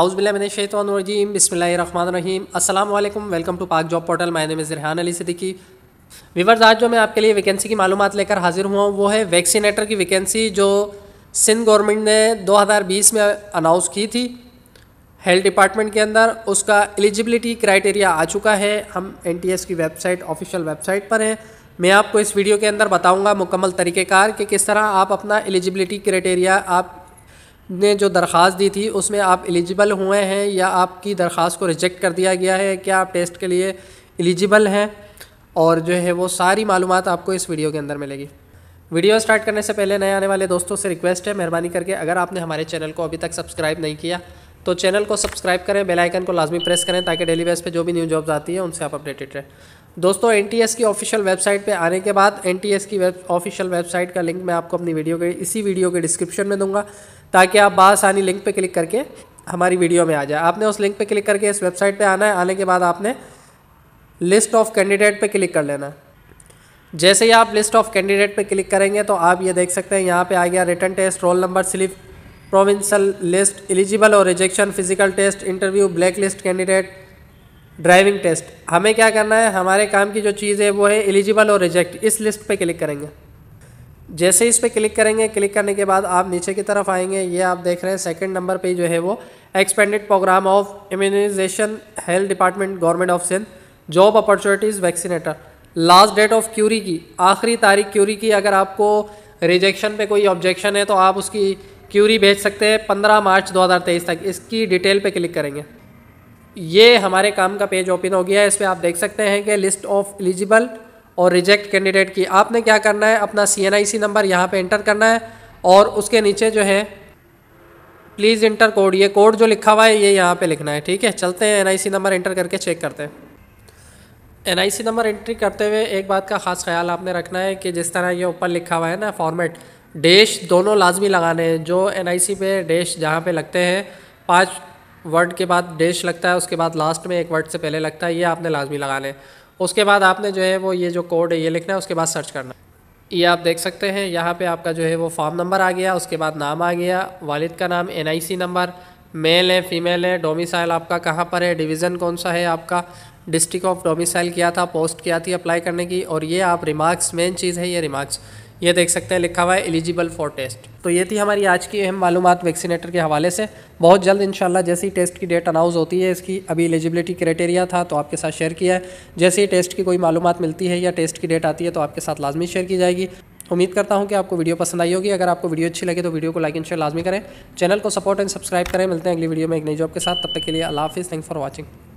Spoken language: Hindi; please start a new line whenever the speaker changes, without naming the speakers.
आउज़बिल्लाशैतरजीम बसमीम अल्लाम welcome to Pak job portal my name is Ali Siddiqui viewers आज जो मैं आपके लिए वैकेंसी की मालूम लेकर हाजिर हुआ हूँ वो है वैक्सीनेटर की वैकेंसी जो सिंध गवर्नमेंट ने 2020 में अनाउंस की थी हेल्थ डिपार्टमेंट के अंदर उसका एलिजिबिलिटी क्राइटेरिया आ चुका है हम एन की वेबसाइट ऑफिशियल वेबसाइट पर हैं मैं आपको इस वीडियो के अंदर बताऊँगा मुकम्मल तरीक़ेकार कि किस तरह आप अपना एलिजिबिलिटी क्राइटेरिया आप ने जो दरख्वास्त दी थी उसमें आप एलिजिबल हुए हैं या आपकी दरख्वास्त को रिजेक्ट कर दिया गया है क्या आप टेस्ट के लिए एलिजिबल हैं और जो है वो सारी मालूम आपको इस वीडियो के अंदर मिलेगी वीडियो स्टार्ट करने से पहले नए आने वाले दोस्तों से रिक्वेस्ट है मेहरबानी करके अगर आपने हमारे चैनल को अभी तक सब्सक्राइब नहीं किया तो चैनल को सब्सक्राइब करें बेल आइकन को लाजमी प्रेस करें ताकि डेली बेस पे जो भी न्यू जॉब्स आती है उनसे आप अपडेटेड रहें दोस्तों एन की ऑफिशियल वेबसाइट पे आने के बाद एन की वेब ऑफिशियल वेबसाइट का लिंक मैं आपको अपनी वीडियो के इसी वीडियो के डिस्क्रिप्शन में दूंगा ताकि आप बासानी लिंक पे क्लिक करके हमारी वीडियो में आ जाए आपने उस लिंक पे क्लिक करके इस वेबसाइट पे आना है आने के बाद आपने लिस्ट ऑफ कैंडिडेट पर क्लिक कर लेना जैसे ही आप लिस्ट ऑफ कैंडिडेट पर क्लिक करेंगे तो आप ये देख सकते हैं यहाँ पर आ गया return test roll number slip provincial list eligible और rejection physical test interview black list candidate driving test हमें क्या करना है हमारे काम की जो चीज़ है वो है एलिजिबल और रिजेक्ट इस लिस्ट पे क्लिक करेंगे जैसे इस पर क्लिक करेंगे क्लिक करने के बाद आप नीचे की तरफ आएंगे ये आप देख रहे हैं सेकंड नंबर पे जो है वो expanded programme of immunization health department government of Sindh job opportunities vaccinator last date of query की आखिरी तारीख क्यूरी की अगर आपको रिजेक्शन पर कोई ऑब्जेक्शन है तो आप उसकी क्यूरी भेज सकते हैं पंद्रह मार्च दो तक इसकी डिटेल पर क्लिक करेंगे ये हमारे काम का पेज ओपन हो गया है इस पर आप देख सकते हैं कि लिस्ट ऑफ एलिजिबल और रिजेक्ट कैंडिडेट की आपने क्या करना है अपना सी नंबर यहाँ पर इंटर करना है और उसके नीचे जो है प्लीज़ इंटर कोड ये कोड जो लिखा हुआ है ये यहाँ पे लिखना है ठीक है चलते हैं एनआईसी नंबर इंटर करके चेक करते हैं एनआईसी नंबर एंट्री करते हुए एक बात का खास ख्याल आपने रखना है कि जिस तरह ये ऊपर लिखा हुआ है ना फॉर्मेट डैश दोनों लाजमी लगाने हैं जो एनआईसी पे डैश जहाँ पे लगते हैं पाँच वर्ड के बाद डैश लगता है उसके बाद लास्ट में एक वर्ड से पहले लगता है ये आपने लाजमी लगाने उसके बाद आपने जो है वो ये जो कोड है ये लिखना है उसके बाद सर्च करना ये आप देख सकते हैं यहाँ पे आपका जो है वो फॉर्म नंबर आ गया उसके बाद नाम आ गया वालिद का नाम एनआईसी नंबर मेल है फीमेल है डोमिसाइल आपका कहाँ पर है डिवीज़न कौन सा है आपका डिस्ट्रिक्ट ऑफ डोमिसाइल किया था पोस्ट क्या थी अप्लाई करने की और ये आप रिमार्क्स मेन चीज़ है ये रिमार्क्स ये देख सकते हैं लिखा हुआ है एलिजिबल फॉर टेस्ट तो ये थी हमारी आज की अहम मालूम वैक्सीनेटर के हवाले से बहुत जल्द इंशाल्लाह जैसे ही टेस्ट की डेट अनाउंस होती है इसकी अभी एलिजिबिलिटी क्राइटेरिया था तो आपके साथ शेयर किया है जैसे ही टेस्ट की कोई मालूम मिलती है या टेस्ट की डेट आती है तो आपके साथ लाजमी शेयर की जाएगी उम्मीद करता हूँ कि आपको वीडियो पसंद आई होगी अगर आपको वीडियो अच्छी लगे तो वीडियो को लाइक एंड शेयर लाजमी करें चैनल को सपोर्ट एंड सब्सक्राइब करें मिलते हैं अगली वीडियो में एक नई जॉब के साथ तब तक के लिए अला हाफिज़ थैंक फॉर वॉचिंग